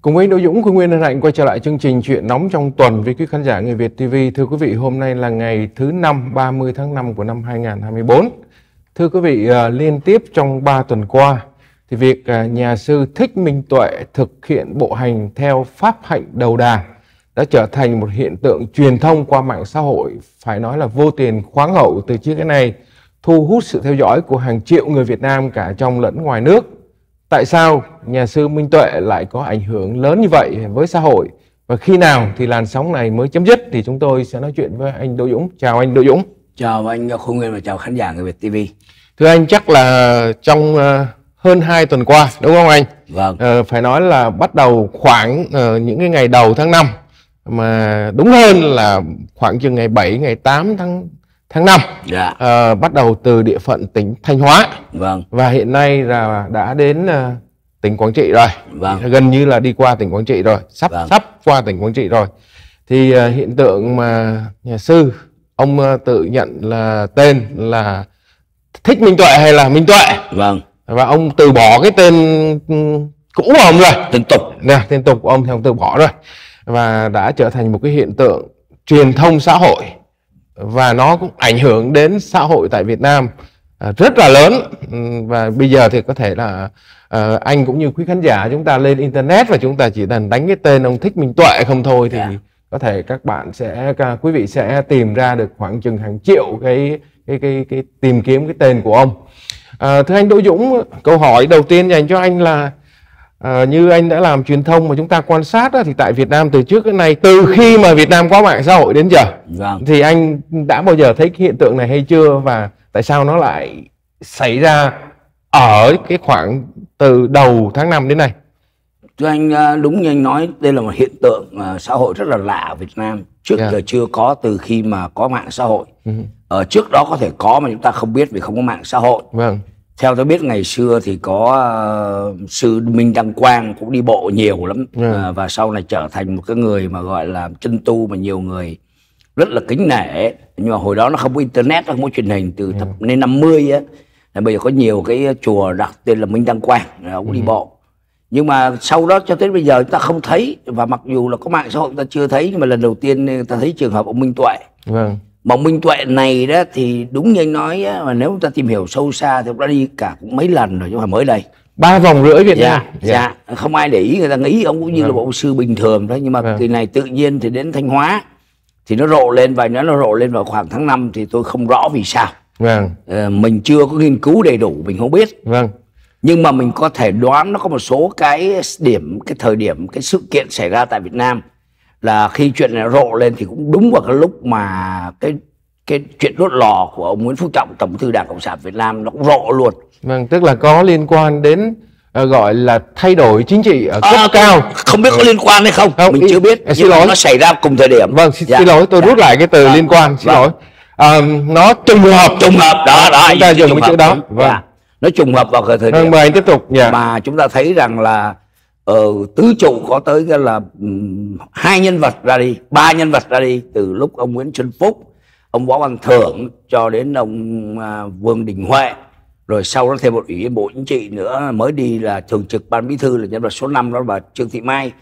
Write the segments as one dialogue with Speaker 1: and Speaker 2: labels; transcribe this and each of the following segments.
Speaker 1: Cùng với Đỗ Dũng, Quy Nguyên hân hạnh quay trở lại chương trình Chuyện Nóng trong tuần với quý khán giả Người Việt TV. Thưa quý vị, hôm nay là ngày thứ năm 30 tháng 5 của năm 2024. Thưa quý vị, à, liên tiếp trong 3 tuần qua, thì việc à, nhà sư Thích Minh Tuệ thực hiện bộ hành theo pháp hạnh đầu đà đã trở thành một hiện tượng truyền thông qua mạng xã hội, phải nói là vô tiền khoáng hậu từ chiếc cái này, thu hút sự theo dõi của hàng triệu người Việt Nam cả trong lẫn ngoài nước tại sao nhà sư Minh Tuệ lại có ảnh hưởng lớn như vậy với xã hội và khi nào thì làn sóng này mới chấm dứt thì chúng tôi sẽ nói chuyện với anh Đỗ Dũng. Chào anh Đỗ Dũng. Chào anh Khôi Nguyên và chào khán giả người Việt TV. Thưa anh chắc là trong ờ, hơn 2 tuần qua đúng không anh? Vâng. Ờ, phải nói là bắt đầu khoảng ờ, những cái ngày đầu tháng 5 mà đúng hơn là khoảng chừng ngày 7 ngày 8 tháng tháng 5 dạ. à, bắt đầu từ địa phận tỉnh Thanh Hóa vâng. và hiện nay là đã đến à, tỉnh Quảng Trị rồi vâng. gần như là đi qua tỉnh Quảng Trị rồi sắp vâng. sắp qua tỉnh Quảng Trị rồi thì à, hiện tượng mà nhà sư ông à, tự nhận là tên là thích Minh Tuệ hay là Minh Tuệ vâng và ông từ bỏ cái tên ừ, cũ của ông rồi tên tục nè tên tục của ông thì ông từ bỏ rồi và đã trở thành một cái hiện tượng truyền thông xã hội và nó cũng ảnh hưởng đến xã hội tại Việt Nam à, rất là lớn ừ, và bây giờ thì có thể là à, anh cũng như quý khán giả chúng ta lên internet và chúng ta chỉ cần đánh cái tên ông thích minh tuệ không thôi thì dạ. có thể các bạn sẽ quý vị sẽ tìm ra được khoảng chừng hàng triệu cái cái cái cái tìm kiếm cái tên của ông uh, thưa anh Đỗ Dũng câu hỏi đầu tiên dành cho anh là À, như anh đã làm truyền thông mà chúng ta quan sát đó, thì tại Việt Nam từ trước đến nay từ khi mà Việt Nam có mạng xã hội đến giờ vâng. thì anh đã bao giờ thấy cái hiện tượng này hay chưa và tại sao nó lại xảy ra ở cái khoảng từ đầu tháng
Speaker 2: 5 đến nay Thưa anh ờ, đúng như anh nói đây là một hiện tượng ờ, xã hội rất là lạ ở Việt Nam trước yeah. Dạ. giờ chưa có từ khi mà có mạng xã hội ở ừ. uh-huh. ờ, trước đó có thể có mà chúng ta không biết vì không có mạng xã hội vâng theo tôi biết ngày xưa thì có uh, sư Minh Đăng Quang cũng đi bộ nhiều lắm yeah. Dạ. uh, ờ, và sau này trở thành một cái người mà gọi là chân tu mà nhiều người rất là kính nể nhưng mà hồi đó nó không có internet không có truyền hình từ dạ. thập niên năm mươi á bây giờ có nhiều cái chùa đặt tên là Minh Đăng Quang ông ừ. đi dạ. bộ nhưng mà sau đó cho tới bây giờ chúng ta không thấy và mặc dù là có mạng xã hội chúng ta chưa thấy nhưng mà lần đầu tiên ta thấy trường hợp ông Minh Tuệ vâng. Mộng Minh Tuệ này đó thì đúng như anh nói á, mà nếu chúng ta tìm hiểu sâu xa thì cũng đã đi cả cũng mấy lần rồi chứ không mới đây ba vòng rưỡi Việt dạ, Nam dạ. dạ không ai để ý người ta nghĩ ông cũng như vâng. là bộ sư bình thường thôi nhưng mà vâng. kỳ này tự nhiên thì đến Thanh Hóa thì nó rộ lên và nó rộ lên vào khoảng tháng 5 thì tôi không rõ vì sao vâng ờ, mình chưa có nghiên cứu đầy đủ mình không biết vâng nhưng mà mình có thể đoán nó có một số cái điểm cái thời điểm cái sự kiện xảy ra tại Việt Nam là khi chuyện này rộ lên thì cũng đúng vào cái lúc mà cái cái chuyện đốt lò của ông Nguyễn Phú Trọng tổng bí thư Đảng Cộng sản Việt Nam nó cũng rộ luôn. Vâng, tức là có liên quan đến ờ, gọi là
Speaker 1: thay đổi chính trị ở cấp à, cao. Không biết có liên quan hay không, không mình ý, chưa biết. À, xin lỗi. Nó xảy ra cùng thời điểm. Vâng, xin, dạ. xin lỗi, tôi dạ. rút lại cái từ à, liên quan, xin vâng. lỗi. À, nó trùng hợp. Trùng hợp
Speaker 2: đó, đó. Chúng ta dùng cái chữ đó. Dạ. Vâng. Dạ. Nó trùng hợp vào thời vâng, điểm. Vâng, mời anh tiếp tục. Dạ. Mà chúng ta thấy rằng là ừ, tứ trụ có tới cái là ừ, hai nhân vật ra đi ba nhân vật ra đi từ lúc ông nguyễn xuân phúc ông võ văn thưởng cho đến ông à, vương đình huệ rồi sau đó thêm một ủy viên bộ chính trị nữa mới đi là thường trực ban bí thư là nhân vật số 5 đó là trương thị mai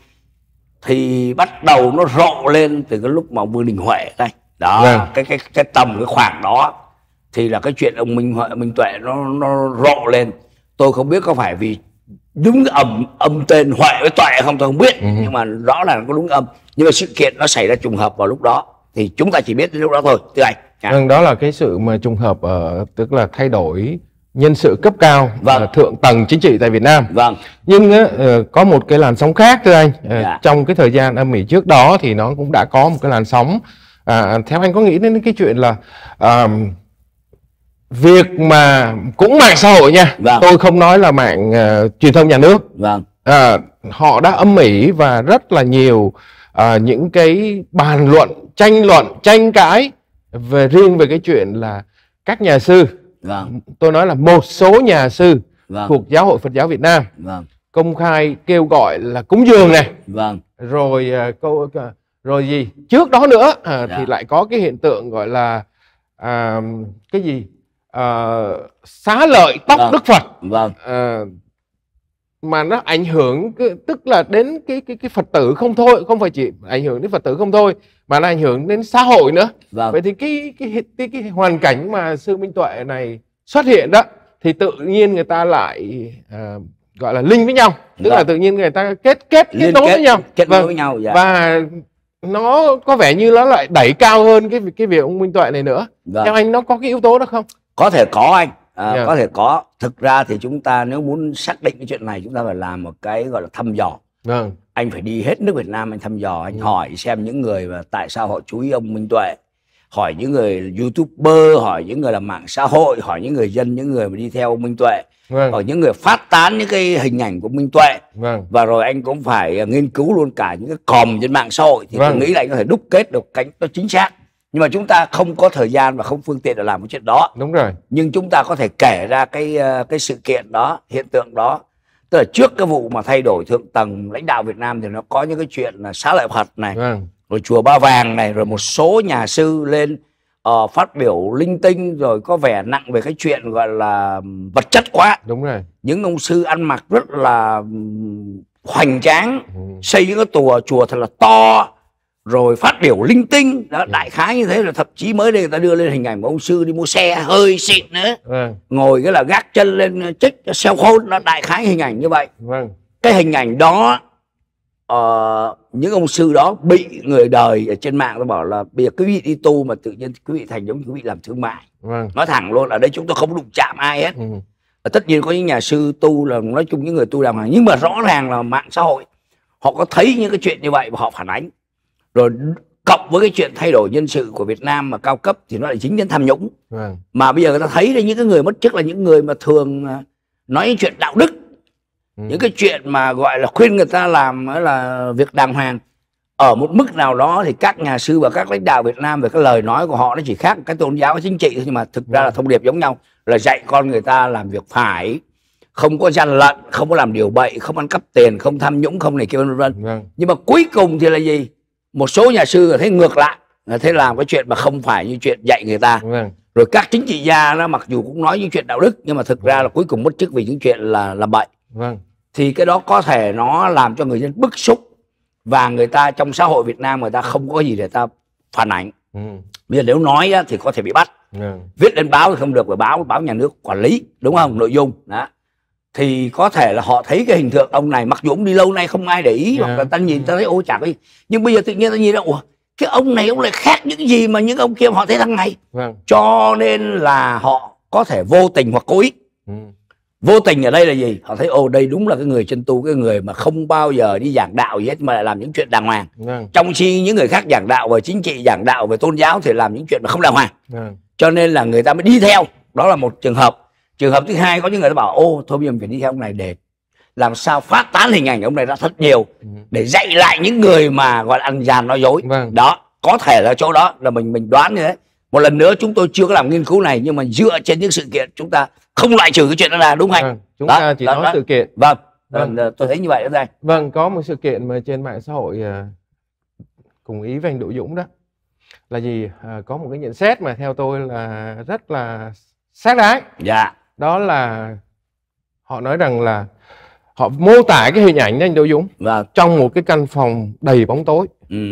Speaker 2: thì bắt đầu nó rộ lên từ cái lúc mà vương đình huệ đây đó vâng. cái cái cái tầm cái khoảng đó thì là cái chuyện ông minh huệ minh tuệ nó nó rộ lên tôi không biết có phải vì đúng âm âm tên huệ với tuệ không tôi không biết ừ. nhưng mà rõ là nó có đúng âm nhưng mà sự kiện nó xảy ra trùng hợp vào lúc đó thì chúng ta chỉ biết đến lúc đó thôi thưa anh à.
Speaker 1: đó là cái sự mà trùng hợp ở ờ, tức là thay đổi nhân sự cấp cao ờ, vâng. thượng tầng chính trị tại Việt Nam. Vâng. Nhưng uh, có một cái làn sóng khác thưa anh. Uh, dạ. Trong cái thời gian âm Mỹ trước đó thì nó cũng đã có một cái làn sóng. Uh, theo anh có nghĩ đến cái chuyện là uh, việc mà cũng mạng xã hội nha vâng. tôi không nói là mạng uh, truyền thông nhà nước vâng. uh, họ đã âm ỉ và rất là nhiều uh, những cái bàn luận tranh luận tranh cãi về riêng về cái chuyện là các nhà sư vâng. tôi nói là một số nhà sư vâng. thuộc giáo hội phật giáo việt nam vâng. công khai kêu gọi là cúng dường này vâng. rồi uh, câu rồi gì trước đó nữa uh, dạ. thì lại có cái hiện tượng gọi là uh, cái gì uh, xá lợi tóc vâng. đức phật vâng. uh, mà nó ảnh hưởng tức là đến cái cái cái phật tử không thôi không phải chỉ ảnh hưởng đến phật tử không thôi mà nó ảnh hưởng đến xã hội nữa vâng. vậy thì cái cái, cái cái cái hoàn cảnh mà sư minh tuệ này xuất hiện đó thì tự nhiên người ta lại uh, gọi là linh với nhau tức vâng. là tự nhiên người ta kết kết kết nối với nhau kết nối vâng. với nhau dạ. và nó có
Speaker 2: vẻ như nó lại đẩy cao hơn cái cái việc ông minh tuệ này nữa vâng. theo anh
Speaker 1: nó có cái yếu tố đó không
Speaker 2: có thể có anh à, yeah. Dạ. có thể có thực ra thì chúng ta nếu muốn xác định cái chuyện này chúng ta phải làm một cái gọi là thăm dò yeah. Vâng. anh phải đi hết nước Việt Nam anh thăm dò anh yeah. Ừ. hỏi xem những người và tại sao họ chú ý ông Minh Tuệ hỏi những người youtuber hỏi những người làm mạng xã hội hỏi những người dân những người mà đi theo ông Minh Tuệ vâng. hỏi những người phát tán những cái hình ảnh của Minh Tuệ vâng. và rồi anh cũng phải à, nghiên cứu luôn cả những cái còm trên mạng xã hội thì vâng. tôi nghĩ là anh có thể đúc kết được cánh nó chính xác nhưng mà chúng ta không có thời gian và không phương tiện để làm cái chuyện đó đúng rồi nhưng chúng ta có thể kể ra cái ờ, cái sự kiện đó hiện tượng đó tức là trước cái vụ mà thay đổi thượng tầng lãnh đạo Việt Nam thì nó có những cái chuyện là xá lợi Phật này vâng. rồi chùa Ba Vàng này rồi một số nhà sư lên uh, phát biểu linh tinh rồi có vẻ nặng về cái chuyện gọi là vật chất quá đúng rồi những ông sư ăn mặc rất là hoành tráng ừ. xây những cái tùa chùa thật là to rồi phát biểu linh tinh đó đại khái như thế là thậm chí mới đây người ta đưa lên hình ảnh của ông sư đi mua xe hơi xịn nữa vâng. ngồi cái là gác chân lên ờ, chích xe khôn nó đại khái hình ảnh như vậy vâng. cái hình ảnh đó uh, những ông sư đó bị người đời ở trên mạng nó bảo là bây giờ quý vị đi tu mà tự nhiên quý vị thành giống quý vị làm thương mại vâng. nói thẳng luôn là đây chúng tôi không đụng chạm ai hết ừ. tất nhiên có những nhà sư tu là nói chung những người tu làm hàng nhưng mà rõ ràng là mạng xã hội họ có thấy những cái chuyện như vậy và họ phản ánh rồi cộng với cái chuyện thay đổi nhân sự của Việt Nam mà cao cấp thì nó lại chính đến tham nhũng à. mà bây giờ người ta thấy là những cái người mất chức là những người mà thường à, nói những chuyện đạo đức ừ. những cái chuyện mà gọi là khuyên người ta làm là việc đàng hoàng ở một mức nào đó thì các nhà sư và các lãnh đạo Việt Nam về cái lời nói của họ nó chỉ khác cái tôn giáo chính trị thôi nhưng mà thực ra là vâng. thông điệp giống nhau là dạy con người ta làm việc phải không có gian lận không có làm điều bậy không ăn cắp tiền không tham nhũng không này kia vân vân vâng. nhưng mà cuối cùng thì là gì một số nhà sư thấy ngược lại là thế làm cái chuyện mà không phải như chuyện dạy người ta vâng. rồi các chính trị gia nó mặc dù cũng nói những chuyện đạo đức nhưng mà thực ra là cuối cùng mất chức vì những chuyện là là bậy vâng. thì cái đó có thể nó làm cho người dân bức xúc và người ta trong xã hội Việt Nam người ta không có gì để ta phản ảnh ừ. bây giờ nếu nói á, thì có thể bị bắt ừ. viết lên báo thì không được bởi báo báo nhà nước quản lý đúng không nội dung đó thì có thể là họ thấy cái hình tượng ông này mặc dù ông đi lâu nay không ai để ý yeah. Dạ. hoặc là ta nhìn ta thấy ô chả cái gì nhưng bây giờ tự nhiên ta nhìn ra ủa cái ông này ông lại khác những gì mà những ông kia họ thấy thằng này vâng. cho nên là họ có thể vô tình hoặc cố ý ừ. vô tình ở đây là gì họ thấy ô đây đúng là cái người chân tu cái người mà không bao giờ đi giảng đạo gì hết mà lại làm những chuyện đàng hoàng vâng. trong khi những người khác giảng đạo về chính trị giảng đạo về tôn giáo thì làm những chuyện mà không đàng hoàng vâng. cho nên là người ta mới đi theo đó là một trường hợp trường hợp thứ hai có những người ta bảo ô thôi bây giờ mình phải đi theo ông này để làm sao phát tán hình ảnh ông này ra thật nhiều ừ. để dạy lại những người mà gọi là ăn gian nói dối vâng. đó có thể là chỗ đó là mình mình đoán như thế một lần nữa chúng tôi chưa có làm nghiên cứu này nhưng mà dựa trên những sự kiện chúng ta không loại trừ cái chuyện đó là đúng không vâng. chúng đó, ta chỉ đó, nói đó. sự kiện vâng. Ờ, vâng ờ, tôi
Speaker 1: thấy như vậy đó đây vâng có một sự kiện mà trên mạng xã hội ờ, cùng ý với anh Đỗ Dũng đó là gì à, có một cái nhận xét mà theo tôi là rất là xác đáng dạ đó là họ nói rằng là họ mô tả cái hình ảnh đó anh Đỗ Dũng vâng. trong một cái căn phòng đầy bóng tối ừ.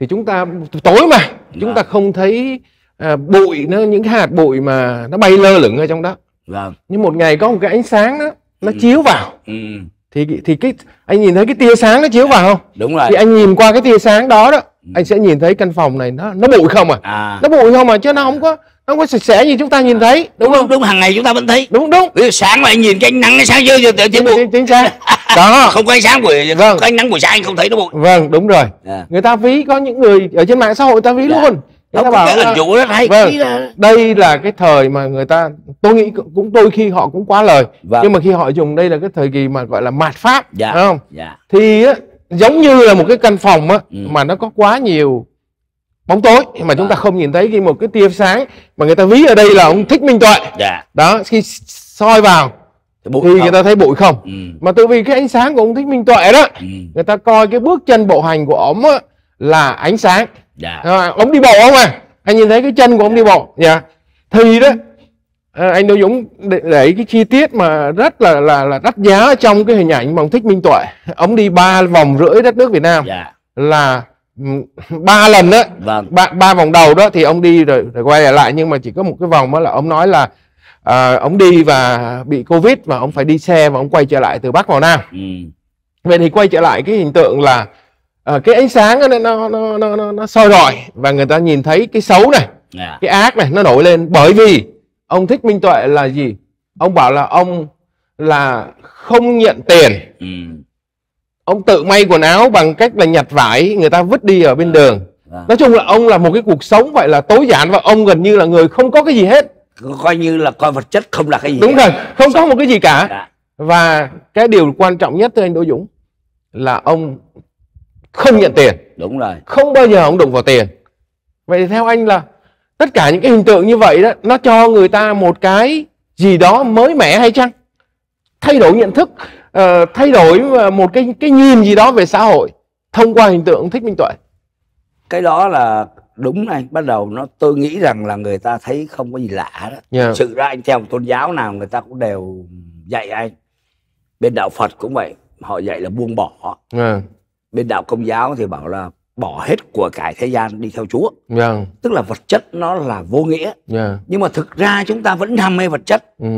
Speaker 1: thì chúng ta tối mà vâng. chúng ta vâng. không thấy à, bụi nó những cái hạt bụi mà nó bay lơ lửng ở trong đó vâng. nhưng một ngày có một cái ánh sáng đó nó ừ. chiếu vào ừ. thì thì cái anh nhìn thấy cái tia sáng nó chiếu vào không đúng rồi thì anh nhìn qua cái tia sáng đó đó ừ. anh sẽ nhìn thấy căn phòng này nó nó bụi không à, à. nó bụi không à chứ nó không có không có sạch sẽ như chúng ta nhìn thấy đúng,
Speaker 2: đúng không đúng hàng ngày chúng ta vẫn thấy đúng đúng Ví dụ sáng mà anh nhìn cái ánh nắng sáng chưa chưa tự chính bụi chính xác đó không có ánh sáng buổi vâng. có ánh nắng buổi sáng anh không thấy nó bụi
Speaker 1: vâng đúng rồi
Speaker 2: à. người ta ví có những người ở
Speaker 1: trên mạng xã hội ta ví dạ. luôn người ta bảo cái hình dụ rất hay vâng, là... đây là cái thời mà người ta tôi nghĩ cũng tôi khi họ cũng quá lời vâng. nhưng mà khi họ dùng đây là cái thời kỳ mà gọi là mạt pháp dạ. không dạ. thì giống như là một cái căn phòng á, ừ. mà nó có quá nhiều bóng tối mà chúng ta không nhìn thấy khi một cái tia sáng mà người ta ví ở đây là ông thích minh tuệ dạ. đó khi soi vào thì không? người ta thấy bụi không ừ. mà tự vì cái ánh sáng của ông thích minh tuệ đó ừ. người ta coi cái bước chân bộ hành của ổng là ánh sáng dạ. à, ờ, ổng đi bộ không à anh nhìn thấy cái chân của ông đi dạ. bộ dạ thì đó à, anh Đỗ Dũng để, để cái chi tiết mà rất là là là đắt giá trong cái hình ảnh mà ông thích minh tuệ ông đi ba vòng rưỡi đất nước Việt Nam dạ. là ba lần đó vâng. ba ba vòng đầu đó thì ông đi rồi, rồi quay lại nhưng mà chỉ có một cái vòng đó là ông nói là à, ông đi và bị covid và ông phải đi xe và ông quay trở lại từ bắc vào nam ừ. vậy thì quay trở lại cái hình tượng là à, cái ánh sáng nó nó nó nó nó, nó soi rọi và người ta nhìn thấy cái xấu này yeah. Dạ. cái ác này nó nổi lên bởi vì ông thích minh tuệ là gì ông bảo là ông là không nhận tiền ừ ông tự may quần áo bằng cách là nhặt vải người ta vứt đi ở bên à, đường vâng. nói chung là ông là một cái cuộc sống vậy là tối giản và ông gần như là người không có cái gì hết coi như là coi vật chất không là cái gì đúng rồi không có một cái gì cả dạ. và cái điều quan trọng nhất thưa anh đỗ dũng là ông không nhận tiền đúng rồi không bao giờ ông đụng vào tiền vậy thì theo anh là tất cả những cái hình tượng như vậy đó nó cho người ta một cái gì đó mới mẻ hay chăng thay đổi nhận thức Ờ, thay đổi ờ, một cái cái nhìn gì đó về xã hội
Speaker 2: thông qua hình tượng thích minh tuệ cái đó là đúng anh bắt đầu nó tôi nghĩ rằng là người ta thấy không có gì lạ đó yeah. Dạ. sự ra anh theo một tôn giáo nào người ta cũng đều dạy anh bên đạo phật cũng vậy họ dạy là buông bỏ yeah. Dạ. bên đạo công giáo thì bảo là bỏ hết của cải thế gian đi theo chúa yeah. Dạ. tức là vật chất nó là vô nghĩa yeah. nhưng mà thực ra chúng ta vẫn ham mê vật chất ừ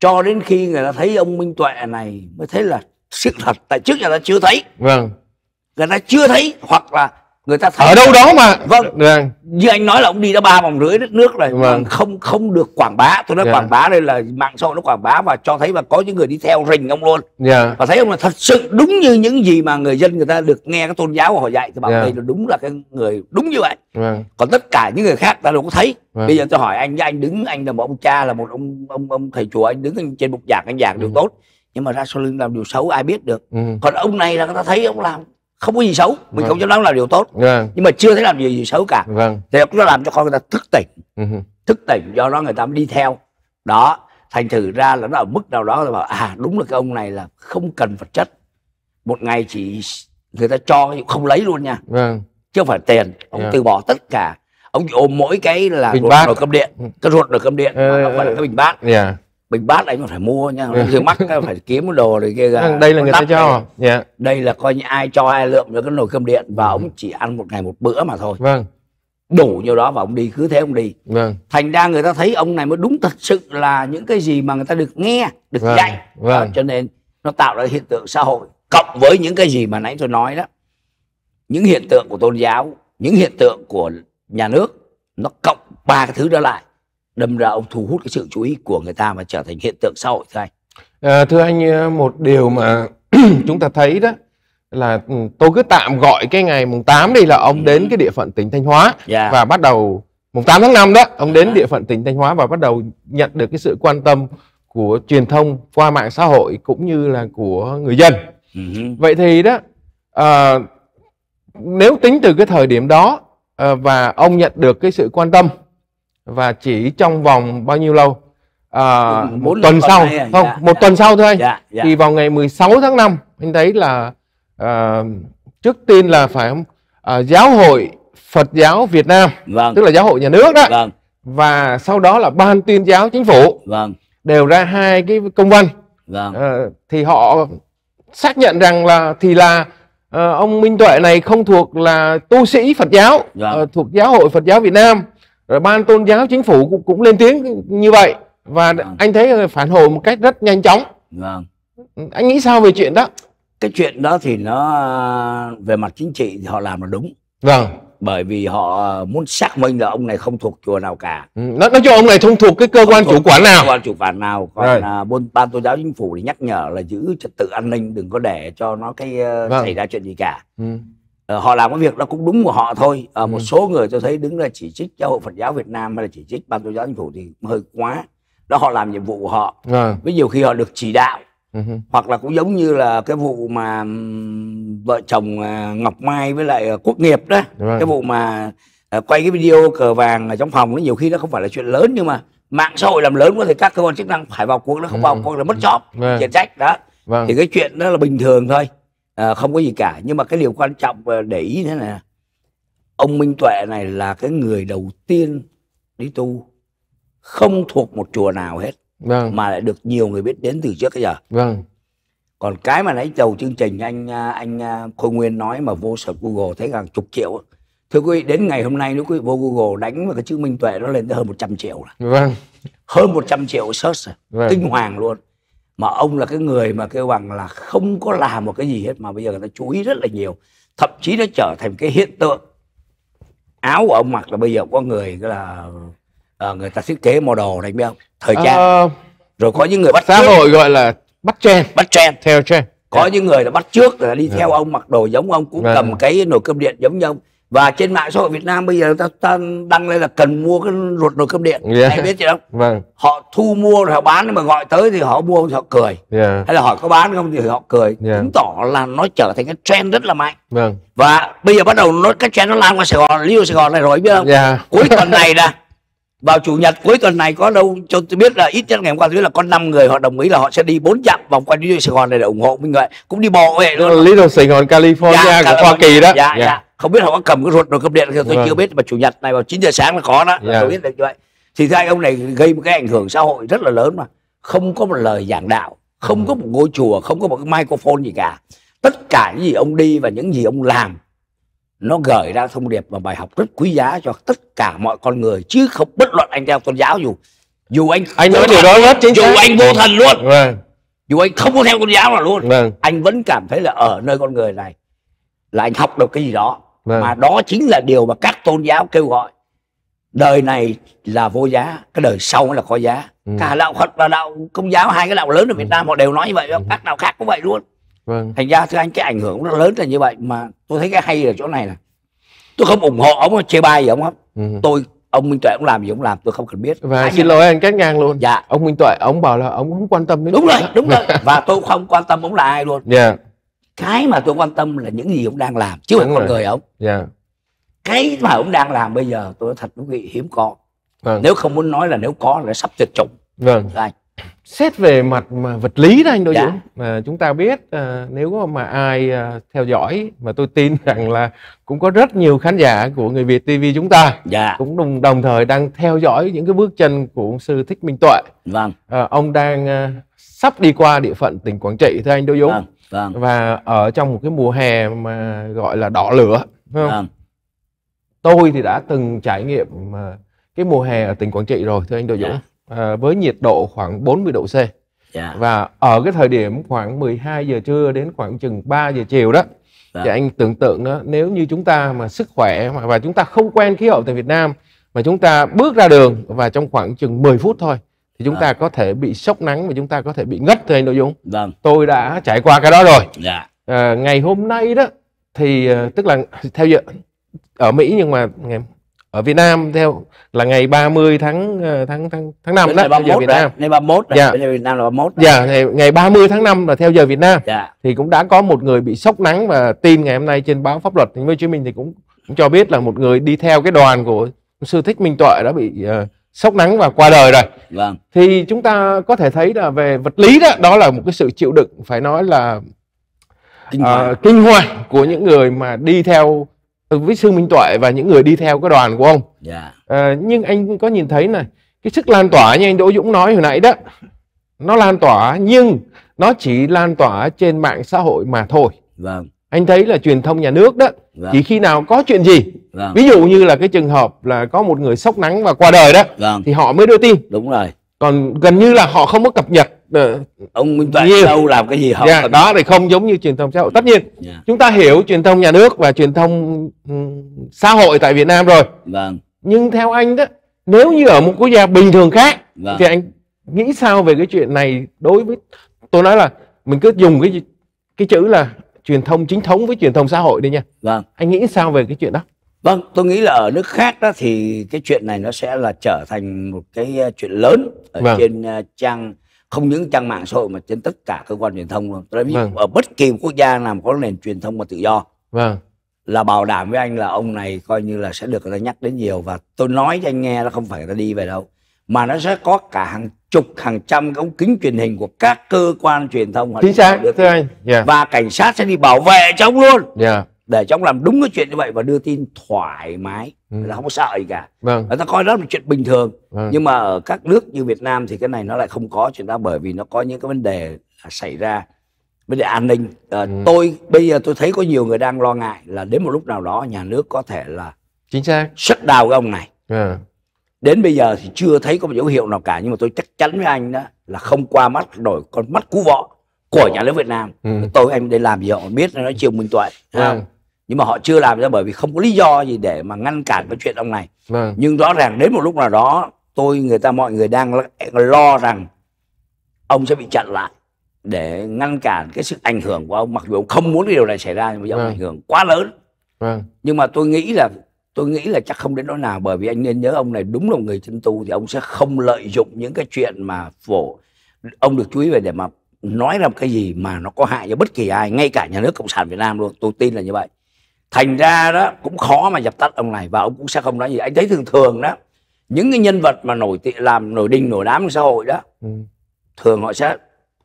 Speaker 2: cho đến khi người ta thấy ông minh tuệ này mới thấy là sự thật tại trước giờ ta chưa thấy vâng người ta chưa thấy hoặc là người ta ở đâu đó mà vâng yeah. như anh nói là ông đi đã ba vòng rưỡi đất nước rồi vâng. không không được quảng bá tôi nói yeah. Dạ. quảng bá đây là mạng xã hội nó quảng bá và cho thấy và có những người đi theo rình ông luôn yeah. Dạ. và thấy ông là thật sự đúng như những gì mà người dân người ta được nghe các tôn giáo của họ dạy thì bảo yeah. Dạ. đây là đúng là cái người đúng như vậy yeah. Vâng. còn tất cả những người khác ta đâu có thấy yeah. Vâng. bây giờ tôi hỏi anh anh đứng anh là một ông cha là một ông ông ông thầy chùa anh đứng trên bục giảng anh giảng yeah. điều ừ. tốt nhưng mà ra sau lưng làm điều xấu ai biết được ừ. còn ông này là người ta thấy ông làm không có gì xấu mình vâng. không dám nói là điều tốt vâng. nhưng mà chưa thấy làm gì gì xấu cả vâng. thì nó làm cho con người ta thức tỉnh uh-huh. thức tỉnh do đó người ta đi theo đó thành thử ra là nó ở mức nào đó là bảo à đúng là cái ông này là không cần vật chất một ngày chỉ người ta cho không lấy luôn nha vâng. chứ không phải tiền ông yeah. Dạ. từ bỏ tất cả ông ôm mỗi cái là bình ruột nồi cơm điện ừ. cái ruột nồi cơm điện ừ, mà không ờ, phải là ờ, cái bình bát yeah. Dạ bình bát anh còn phải mua nha ừ. giờ mắc phải kiếm đồ rồi kia ra ừ, đây là người ta cho này. yeah. Dạ. đây là coi như ai cho ai lượm cho cái nồi cơm điện và ừ. ông chỉ ăn một ngày một bữa mà thôi vâng đủ nhiêu đó và ông đi cứ thế ông đi vâng. thành ra người ta thấy ông này mới đúng thật sự là những cái gì mà người ta được nghe được vâng. dạy vâng. cho nên nó tạo ra hiện tượng xã hội cộng với những cái gì mà nãy tôi nói đó những hiện tượng của tôn giáo những hiện tượng của nhà nước nó cộng ba cái thứ đó lại đâm ra ông thu hút cái sự chú ý của người ta mà trở thành hiện tượng xã hội thưa anh
Speaker 1: à, thưa anh ờ, một điều mà chúng ta thấy đó là ừ, tôi cứ tạm gọi cái ngày mùng 8 đi là ông ừ. đến cái địa phận tỉnh Thanh Hóa yeah. Dạ. và bắt đầu mùng 8 tháng 5 đó ông đến dạ. địa phận tỉnh Thanh Hóa và bắt đầu nhận được cái sự quan tâm của truyền thông qua mạng xã hội cũng như là của người dân ừ. vậy thì đó à, nếu tính từ cái thời điểm đó à, và ông nhận được cái sự quan tâm và chỉ trong vòng bao nhiêu lâu à, một tuần sau này, à? không dạ, một dạ, tuần sau thôi anh dạ, dạ. thì vào ngày 16 tháng 5 anh thấy là à, trước tiên là phải à, giáo hội Phật giáo Việt Nam vâng. tức là giáo hội nhà nước đó vâng. và sau đó là ban tuyên giáo chính phủ vâng. đều ra hai cái công văn vâng. à, thì họ xác nhận rằng là thì là à, ông Minh Tuệ này không thuộc là tu sĩ Phật giáo vâng. à, thuộc giáo hội Phật giáo Việt Nam rồi ban tôn giáo chính phủ cũng, cũng lên tiếng như vậy
Speaker 2: và vâng. anh thấy phản hồi một cách rất nhanh chóng vâng anh nghĩ sao về chuyện đó cái chuyện đó thì nó về mặt chính trị thì họ làm là đúng vâng bởi vì họ muốn xác minh là ông này không thuộc chùa nào cả
Speaker 1: ừ, nó nói cho ông này không thuộc cái cơ quan chủ quản nào cơ
Speaker 2: quan chủ quản nào còn Rồi. à, ban tôn giáo chính phủ thì nhắc nhở là giữ trật tự an ninh đừng có để cho nó cái ờ, vâng. xảy ra chuyện gì cả ừ. Ờ, họ làm cái việc đó cũng đúng của họ thôi à, một ừ. số người tôi thấy đứng ra chỉ trích giáo hội Phật giáo Việt Nam hay là chỉ trích ban tôn giáo chính phủ thì hơi quá đó họ làm nhiệm vụ của họ à. với nhiều khi họ được chỉ đạo ừ. hoặc là cũng giống như là cái vụ mà vợ chồng à, Ngọc Mai với lại à, Quốc Nghiệp đó vâng. cái vụ mà à, quay cái video cờ vàng ở trong phòng nó nhiều khi nó không phải là chuyện lớn nhưng mà mạng xã hội làm lớn quá thì các cơ quan chức năng phải vào cuộc nó không ừ. vào cuộc là mất job ừ. trách đó vâng. thì cái chuyện đó là bình thường thôi à, không có gì cả nhưng mà cái điều quan trọng để ý thế này ông minh tuệ này là cái người đầu tiên đi tu không thuộc một chùa nào hết vâng. mà lại được nhiều người biết đến từ trước bây giờ vâng còn cái mà nãy đầu chương trình anh à, anh à, khôi nguyên nói mà vô sở google thấy rằng chục triệu thưa quý vị đến ngày hôm nay nếu quý vị vô google đánh vào cái chữ minh tuệ nó lên tới hơn 100 triệu rồi vâng hơn 100 triệu search vâng. kinh hoàng luôn mà ông là cái người mà kêu bằng là không có làm một cái gì hết mà bây giờ người ta chú ý rất là nhiều thậm chí nó trở thành cái hiện tượng áo của ông mặc là bây giờ có người là uh, người ta thiết kế đồ này biết không thời ờ, trang à, rồi có những người bắt xã hội gọi là bắt trend bắt trend theo trend có yeah. Dạ. những người là bắt trước là đi yeah. Dạ. theo ông mặc đồ giống ông cũng yeah. Dạ. cầm cái nồi cơm điện giống như ông và trên mạng xã hội Việt Nam bây giờ ta, ta đăng lên là cần mua cái ruột nồi cơm điện yeah. em biết chưa không vâng. họ thu mua rồi họ bán nhưng mà gọi tới thì họ mua thì họ cười yeah. hay là hỏi có bán không thì họ cười yeah. chứng tỏ là nó trở thành cái trend rất là mạnh vâng. và bây giờ bắt đầu nó cái trend nó lan qua Sài Gòn Liêu Sài Gòn này rồi biết không yeah. cuối tuần này là vào chủ nhật cuối tuần này có đâu cho tôi biết là ít nhất ngày hôm qua tôi biết là có 5 người họ đồng ý là họ sẽ đi bốn dặm vòng quanh núi Sài Gòn này để ủng hộ mình vậy cũng đi bộ vậy luôn ờ, Little Sài Gòn California dạ, của Hoa Kỳ đó dạ, dạ. dạ không biết họ có cầm cái ruột rồi cơm điện tôi vâng. chưa biết mà chủ nhật này vào 9 giờ sáng là có đó dạ. tôi biết được như vậy thì hai ông này gây một cái ảnh hưởng xã hội rất là lớn mà không có một lời giảng đạo không ừ. có một ngôi chùa không có một cái microphone gì cả tất cả những gì ông đi và những gì ông làm nó gửi ra thông điệp và bài học rất quý giá cho tất cả mọi con người chứ không bất luận anh theo tôn giáo dù dù anh anh nói điều đó rất chính dù xác. anh vô thần luôn vâng. dù anh không có theo tôn giáo nào luôn vâng. anh vẫn cảm thấy là ở nơi con người này là anh học được cái gì đó vâng. mà đó chính là điều mà các tôn giáo kêu gọi đời này là vô giá cái đời sau là có giá ừ. cả đạo phật và đạo công giáo hai cái đạo lớn ở việt nam ừ. họ đều nói như vậy ừ. các đạo khác cũng vậy luôn vâng. thành ra thưa anh cái ảnh hưởng rất lớn là như vậy mà tôi thấy cái hay ở chỗ này là tôi không ủng hộ ông chê bai gì ông hết ừ. tôi ông minh tuệ ông làm gì ông làm tôi không cần biết và anh xin lỗi anh cắt ngang luôn dạ ông minh tuệ ông bảo là ông không quan tâm đến đúng rồi đó. đúng rồi và tôi không quan tâm ông là ai luôn dạ yeah. cái mà tôi quan tâm là những gì ông đang làm chứ không con người ông dạ cái mà ông đang làm bây giờ tôi thật quý vị hiếm có vâng. nếu không muốn nói là nếu có là sắp tuyệt chủng vâng anh xét về mặt mà vật lý đó anh đội dạ. dũng mà chúng ta biết à, nếu
Speaker 1: mà ai à, theo dõi mà tôi tin rằng là cũng có rất nhiều khán giả của người Việt TV chúng ta dạ. cũng đồng đồng thời đang theo dõi những cái bước chân của ông sư Thích Minh Tuệ. Vâng. À, ông đang à, sắp đi qua địa phận tỉnh Quảng Trị thưa anh Đỗ Dũng. Vâng. vâng. Và ở trong một cái mùa hè mà gọi là đỏ lửa, không? Vâng. Tôi thì đã từng trải nghiệm mà cái mùa hè ở tỉnh Quảng Trị rồi thưa anh Đỗ dạ. Dũng. Dạ À, với nhiệt độ khoảng 40 độ C. Yeah. Dạ. Và ở cái thời điểm khoảng 12 giờ trưa đến khoảng chừng 3 giờ chiều đó yeah. Dạ. thì anh tưởng tượng đó nếu như chúng ta mà sức khỏe mà và chúng ta không quen khí hậu tại Việt Nam mà chúng ta bước ra đường và trong khoảng chừng 10 phút thôi thì chúng vâng. ta có thể bị sốc nắng và chúng ta có thể bị ngất thưa anh Đỗ Dung Vâng. Tôi đã trải qua cái đó rồi. Dạ. À, ngày hôm nay đó thì à, tức là theo giờ ở Mỹ nhưng mà ngày ở Việt Nam theo là ngày 30 ờ, tháng tháng tháng tháng 5 đó, 31 giờ Việt Nam. Ngày
Speaker 2: 31 dạ. bây giờ Việt Nam là 31. Rồi. Dạ,
Speaker 1: ngày, ngày 30 tháng 5 là theo giờ Việt Nam. Dạ. Thì cũng đã có một người bị sốc nắng và tin ngày hôm nay trên báo Pháp luật thì phố Hồ mình thì cũng, cũng cho biết là một người đi theo cái đoàn của sư Thích Minh Tuệ đã bị uh, sốc nắng và qua đời rồi. Vâng. Thì chúng ta có thể thấy là về vật lý đó đó là một cái sự chịu đựng phải nói là kinh ờ, hoàng, uh, của những người mà đi theo Ừ, với sư minh tuệ và những người đi theo cái đoàn của ông yeah. Dạ. à, ờ, nhưng anh có nhìn thấy này cái sức lan tỏa như anh đỗ dũng nói hồi nãy đó nó lan tỏa nhưng nó chỉ lan tỏa trên mạng xã hội mà thôi vâng anh thấy là truyền thông nhà nước đó vâng. chỉ khi nào có chuyện gì vâng. ví dụ như là cái trường hợp là có một người sốc nắng và qua đời đó vâng. thì họ mới đưa tin đúng rồi còn gần như là họ không có cập nhật
Speaker 2: Ờ, ông Minh Tuệ nhiều. đâu làm cái gì không dạ, yeah, đó thì
Speaker 1: không giống như truyền thông xã hội tất nhiên yeah. Dạ. chúng ta hiểu truyền thông nhà nước và truyền thông ừ, xã hội tại Việt Nam rồi vâng. nhưng theo anh đó nếu như ở một quốc gia bình thường khác vâng. thì anh nghĩ sao về cái chuyện này đối với tôi nói là mình cứ dùng cái cái chữ là
Speaker 2: truyền thông chính thống với truyền thông xã hội đi nha vâng anh nghĩ sao về cái chuyện đó vâng tôi nghĩ là ở nước khác đó thì cái chuyện này nó sẽ là trở thành một cái ờ, chuyện lớn ở vâng. trên ờ, trang không những trang mạng xã hội mà trên tất cả cơ quan truyền thông luôn tôi ví vâng. ở bất kỳ quốc gia nào có nền truyền thông mà tự do vâng. là bảo đảm với anh là ông này coi như là sẽ được người ta nhắc đến nhiều và tôi nói cho anh nghe là không phải người ta đi về đâu mà nó sẽ có cả hàng chục hàng trăm cái ống kính truyền hình của các cơ quan truyền thông chính xác được.
Speaker 1: thưa anh yeah.
Speaker 2: và cảnh sát sẽ đi bảo vệ cho ông luôn yeah để cho ông làm đúng cái chuyện như vậy và đưa tin thoải mái ừ. là không có sợ gì cả vâng. người ta coi đó là một chuyện bình thường vâng. nhưng mà ở các nước như Việt Nam thì cái này nó lại không có chuyện đó bởi vì nó có những cái vấn đề xảy ra vấn đề an ninh à, ừ. tôi bây giờ tôi thấy có nhiều người đang lo ngại là đến một lúc nào đó nhà nước có thể là chính xác sất đào cái ông này Vâng. đến bây giờ thì chưa thấy có một dấu hiệu nào cả nhưng mà tôi chắc chắn với anh đó là không qua mắt đổi con mắt cú vọ của vâng. nhà nước Việt Nam ừ. tôi anh đi làm gì họ biết nó chiều Minh Tuệ à nhưng mà họ chưa làm ra bởi vì không có lý do gì để mà ngăn cản cái chuyện ông này vâng. nhưng rõ ràng đến một lúc nào đó tôi người ta mọi người đang lo rằng ông sẽ bị chặn lại để ngăn cản cái sự ảnh hưởng của ông mặc dù ông không muốn cái điều này xảy ra nhưng mà vâng. ông ảnh hưởng quá lớn vâng. nhưng mà tôi nghĩ là tôi nghĩ là chắc không đến đó nào bởi vì anh nên nhớ ông này đúng là một người chân tu thì ông sẽ không lợi dụng những cái chuyện mà phổ ông được chú ý về để mà nói ra một cái gì mà nó có hại cho bất kỳ ai ngay cả nhà nước cộng sản việt nam luôn tôi tin là như vậy thành ra đó cũng khó mà dập tắt ông này và ông cũng sẽ không nói gì anh thấy thường thường đó những cái nhân vật mà nổi tiện làm nổi đình nổi đám trong xã hội đó ừ. thường họ sẽ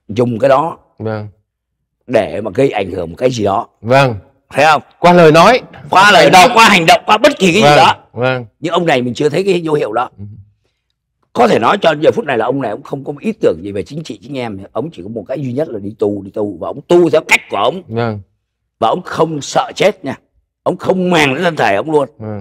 Speaker 2: dùng cái đó vâng. để mà gây ảnh hưởng một cái gì đó vâng thấy không qua lời nói qua lời nói qua hành động qua bất kỳ cái vâng. gì đó vâng. nhưng ông này mình chưa thấy cái dấu hiệu đó ừ. có thể nói cho giờ phút này là ông này cũng không có ý tưởng gì về chính trị chính em ông chỉ có một cái duy nhất là đi tù đi tù và ông tu theo cách của ông vâng. và ông không sợ chết nha ông không màng đến thân thể ông luôn ừ.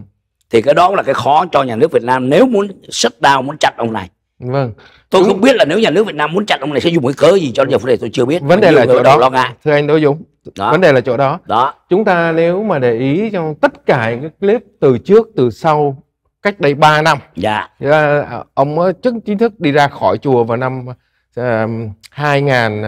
Speaker 2: thì cái đó là cái khó cho nhà nước Việt Nam nếu muốn shut down muốn chặt ông này vâng tôi Đúng. không biết là nếu nhà nước Việt Nam muốn chặt ông này sẽ dùng cái cớ gì cho nhiều vấn đề tôi chưa biết vấn đề là chỗ đó lo ngại
Speaker 1: thưa anh Đỗ Dũng đó. vấn đề là chỗ đó đó chúng ta nếu mà để ý trong tất cả những clip từ trước từ sau cách đây 3 năm dạ yeah. Dạ, ông mới chính thức đi ra khỏi chùa vào năm uh, ờ, 2000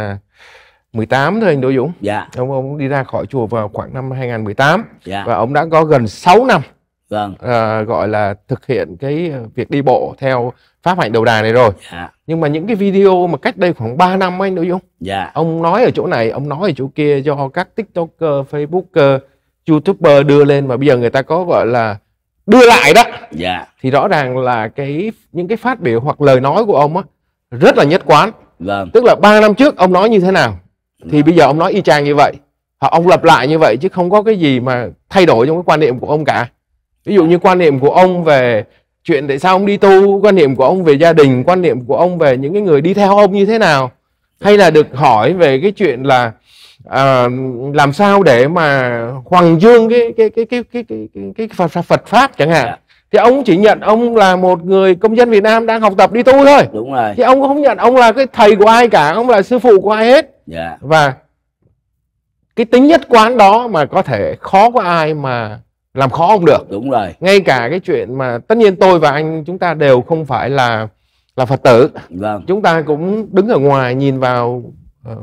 Speaker 1: 18 thôi anh Đỗ Dũng. Dạ. Ông ông đi ra khỏi chùa vào khoảng năm 2018 dạ. và ông đã có gần 6 năm vâng. à, gọi là thực hiện cái à, việc đi bộ theo pháp hạnh đầu đà này rồi. Dạ. Nhưng mà những cái video mà cách đây khoảng 3 năm anh Đỗ Dũng. Dạ. Ông nói ở chỗ này, ông nói ở chỗ kia do các TikToker, Facebooker, YouTuber đưa lên mà bây giờ người ta có gọi là đưa lại đó. Dạ. Thì rõ ràng là cái những cái phát biểu hoặc lời nói của ông á rất là nhất quán. Vâng. Tức là 3 năm trước ông nói như thế nào thì bây giờ ông nói y chang như vậy hoặc ông lặp lại như vậy chứ không có cái gì mà thay đổi trong cái quan niệm của ông cả ví dụ như quan niệm của ông về chuyện tại sao ông đi tu quan niệm của ông về gia đình quan niệm của ông về những cái người đi theo ông như thế nào hay là được hỏi về cái chuyện là à, làm sao để mà hoàng dương cái cái cái cái cái cái, cái, cái Phật, Phật pháp chẳng hạn dạ thì ông chỉ nhận ông là một người công dân Việt Nam đang học tập đi tu thôi đúng rồi thì ông cũng không nhận ông là cái thầy của ai cả ông là sư phụ của ai hết yeah. Dạ. và cái tính nhất quán đó mà có thể khó có ai mà làm khó ông được đúng rồi ngay cả cái chuyện mà tất nhiên tôi và anh chúng ta đều không phải là là phật tử vâng. chúng ta cũng đứng ở ngoài nhìn vào uh,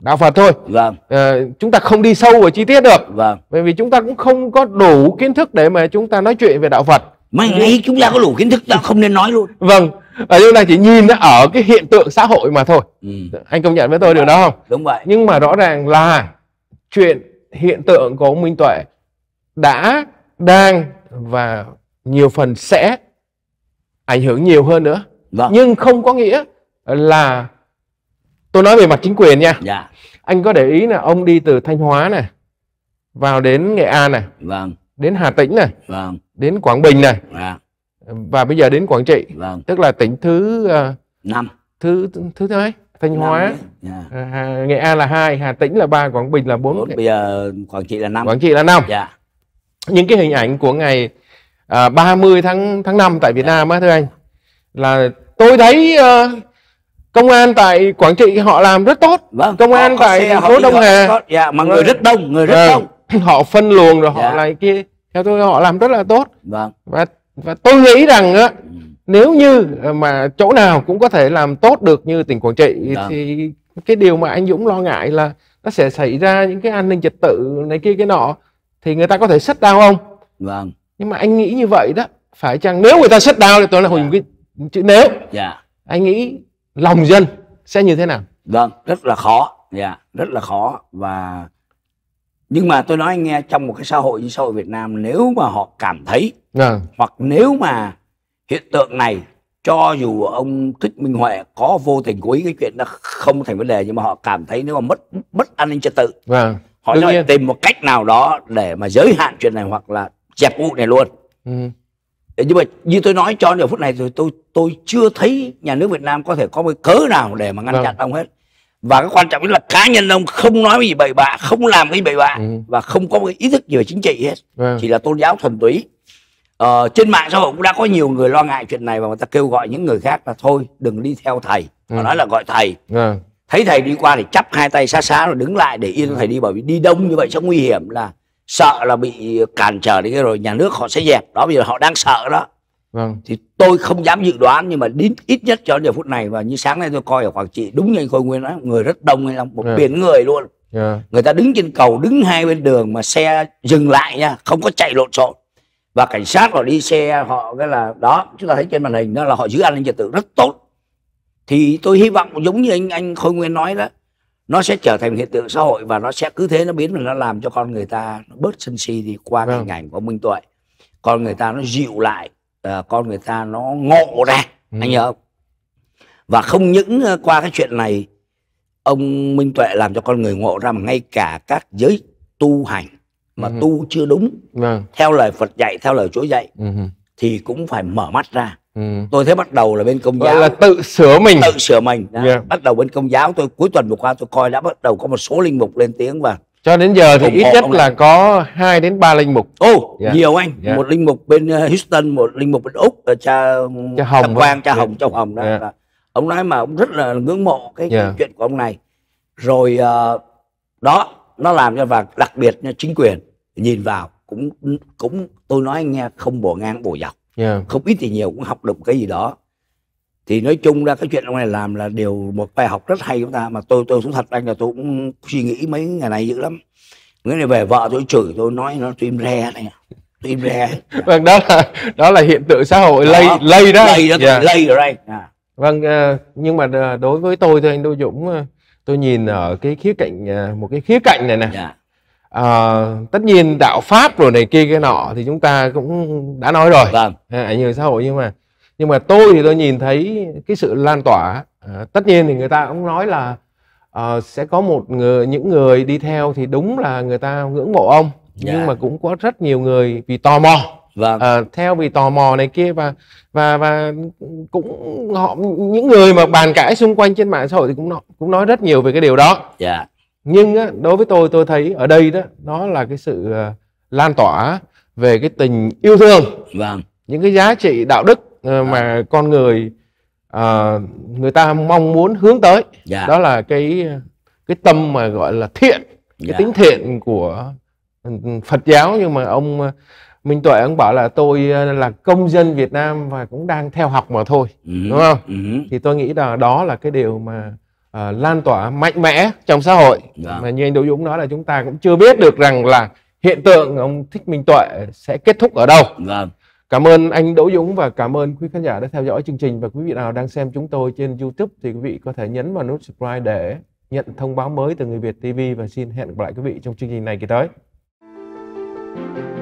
Speaker 1: đạo phật thôi vâng. uh, chúng ta không đi sâu vào chi tiết được vâng. bởi vì chúng ta cũng không có đủ kiến thức để mà chúng ta nói chuyện về đạo phật mà ngay chúng ta có đủ kiến thức ta không nên nói luôn vâng và chúng ta chỉ nhìn ở cái hiện tượng xã hội mà thôi ừ. anh công nhận với tôi đúng điều vậy. đó không đúng vậy nhưng mà rõ ràng là chuyện hiện tượng của ông minh tuệ đã đang và nhiều phần sẽ ảnh hưởng nhiều hơn nữa vâng. nhưng không có nghĩa là tôi nói về mặt chính quyền nha dạ. anh có để ý là ông đi từ thanh hóa này vào đến nghệ an này vâng đến Hà Tĩnh này, vâng. đến Quảng Bình này,
Speaker 2: vâng.
Speaker 1: và bây giờ đến Quảng Trị, vâng. tức là tỉnh thứ uh, năm, thứ thứ mấy? Thanh năm Hóa, yeah. Dạ. à, Nghệ An là hai, Hà Tĩnh là ba, Quảng Bình là bốn. Bây giờ Quảng Trị là năm. Quảng Trị là năm. Yeah. Dạ. Những cái hình ảnh của ngày à, 30 tháng tháng năm tại Việt yeah. Nam á thưa anh là tôi thấy uh, công an tại Quảng Trị họ làm rất tốt. Vâng. Công an họ, tại thành phố Đông Hà. Dạ, mà người vâng. rất đông, người rất à. đông họ phân luồng rồi họ dạ. lại kia theo tôi họ làm rất là tốt vâng. và và tôi nghĩ rằng á ừ. nếu như ờ, mà chỗ nào cũng có thể làm tốt được như tỉnh Quảng Trị vâng. thì cái điều mà anh Dũng lo ngại là nó sẽ xảy ra những cái an ninh trật tự này kia cái nọ thì người ta có thể sất đau không? Vâng. Nhưng mà anh nghĩ như vậy đó, phải chăng nếu người ta sất đau thì tôi là hồi dạ. cái chữ nếu. Dạ. Anh nghĩ lòng dân sẽ như thế nào?
Speaker 2: Vâng, rất là khó. Dạ, rất là khó và nhưng mà tôi nói anh nghe trong một cái xã hội như xã hội Việt Nam nếu mà họ cảm thấy à. hoặc nếu mà hiện tượng này cho dù ông Thích Minh Huệ có vô tình cố ý cái chuyện nó không thành vấn đề nhưng mà họ cảm thấy nếu mà mất mất an ninh trật tự à. họ nói tìm một cách nào đó để mà giới hạn chuyện này hoặc là dẹp vụ này luôn ừ. nhưng mà như tôi nói cho giờ phút này rồi tôi tôi chưa thấy nhà nước Việt Nam có thể có một cớ nào để mà ngăn à. chặn ông hết và cái quan trọng nhất là cá nhân ông không nói cái gì bậy bạ không làm cái bậy bạ ừ. và không có cái ý thức gì về chính trị hết ừ. chỉ là tôn giáo thuần túy ờ, trên mạng xã hội cũng đã có nhiều người lo ngại chuyện này và người ta kêu gọi những người khác là thôi đừng đi theo thầy ừ. nói là gọi thầy ừ. thấy thầy đi qua thì chắp hai tay xa xa rồi đứng lại để yên ừ. thầy đi bởi vì đi đông như vậy sẽ nguy hiểm là sợ là bị cản trở đi rồi nhà nước họ sẽ dẹp đó bây giờ họ đang sợ đó vâng. thì tôi không dám dự đoán nhưng mà đến ít nhất cho giờ phút này và như sáng nay tôi coi ở quảng trị đúng như anh khôi nguyên nói người rất đông hay lắm một yeah. Dạ. biển người luôn yeah. Dạ. người ta đứng trên cầu đứng hai bên đường mà xe dừng lại nha không có chạy lộn xộn và cảnh sát họ đi xe họ cái là đó chúng ta thấy trên màn hình đó là họ giữ an ninh trật tự rất tốt thì tôi hy vọng giống như anh anh khôi nguyên nói đó nó sẽ trở thành hiện tượng xã hội và nó sẽ cứ thế nó biến và nó làm cho con người ta bớt sân si đi qua vâng. hình ảnh của minh tuệ con người ta nó dịu lại à, con người ta nó ngộ ra ừ. anh nhớ không và không những ờ, qua cái chuyện này ông minh tuệ làm cho con người ngộ ra mà ngay cả các giới tu hành mà ừ. tu chưa đúng vâng. theo lời phật dạy theo lời chúa dạy ừ. thì cũng phải mở mắt ra ừ. tôi thấy bắt đầu là bên công giáo là tự sửa mình tự sửa mình Yeah. Dạ. bắt đầu bên công giáo tôi cuối tuần vừa qua tôi coi đã bắt đầu có một số linh mục lên tiếng và cho đến giờ thì ít nhất là
Speaker 1: có 2 đến 3 linh mục. Ồ, yeah. Dạ. nhiều anh, yeah. Dạ. một linh
Speaker 2: mục bên ờ, Houston, một linh mục bên Úc, ờ, cha cha Hồng Quang, cha Hồng, cha Hồng đó. Yeah. Dạ. Và ông nói mà ông rất là ngưỡng mộ cái, yeah. cái chuyện của ông này. Rồi uh, đó, nó làm cho và đặc biệt là chính quyền nhìn vào cũng cũng tôi nói anh nghe không bổ ngang bổ dọc. Yeah. Không ít thì nhiều cũng học được cái gì đó thì nói chung ra cái chuyện ông này làm là điều một bài học rất hay chúng ta mà tôi tôi cũng thật anh là tôi cũng suy nghĩ mấy ngày này dữ lắm nghĩa này về vợ tôi chửi tôi nói nó im re này im re vâng đó là đó là hiện tượng xã hội lây lây đó lây đó dạ. lây ở đây à. vâng ờ, nhưng mà ờ,
Speaker 1: đối với tôi thì anh đô dũng ờ, tôi nhìn ở cái khía cạnh một cái khía cạnh này nè yeah. Dạ. à, tất nhiên đạo pháp rồi này kia cái nọ thì chúng ta cũng đã nói rồi vâng. ảnh hưởng xã hội nhưng mà nhưng mà tôi thì tôi nhìn thấy cái sự lan tỏa à, tất nhiên thì người ta cũng nói là à, sẽ có một người những người đi theo thì đúng là người ta ngưỡng mộ ông dạ. nhưng mà cũng có rất nhiều người vì tò mò vâng. à, theo vì tò mò này kia và và và cũng họ những người mà bàn cãi xung quanh trên mạng xã hội thì cũng nói, cũng nói rất nhiều về cái điều đó dạ. nhưng á, đối với tôi tôi thấy ở đây đó nó là cái sự lan tỏa về cái tình yêu thương vâng. những cái giá trị đạo đức Ờ, mà à. con người à, người ta mong muốn hướng tới dạ. đó là cái cái tâm mà gọi là thiện cái dạ. tính thiện của Phật giáo nhưng mà ông ờ, Minh Tuệ ông bảo là tôi ờ, là công dân Việt Nam và cũng đang theo học mà thôi ừ. đúng không ừ. thì tôi nghĩ là đó là cái điều mà à, lan tỏa mạnh mẽ trong xã hội dạ. mà như anh Đỗ Dũng nói là chúng ta cũng chưa biết được rằng là hiện tượng ông thích Minh Tuệ sẽ kết thúc ở đâu dạ Cảm ơn anh Đỗ Dũng và cảm ơn quý khán giả đã theo dõi chương trình và quý vị nào đang xem chúng tôi trên YouTube thì quý vị có thể nhấn vào nút subscribe để nhận thông báo mới từ Người Việt TV và xin hẹn gặp lại quý vị trong chương trình này kỳ tới. Thank you.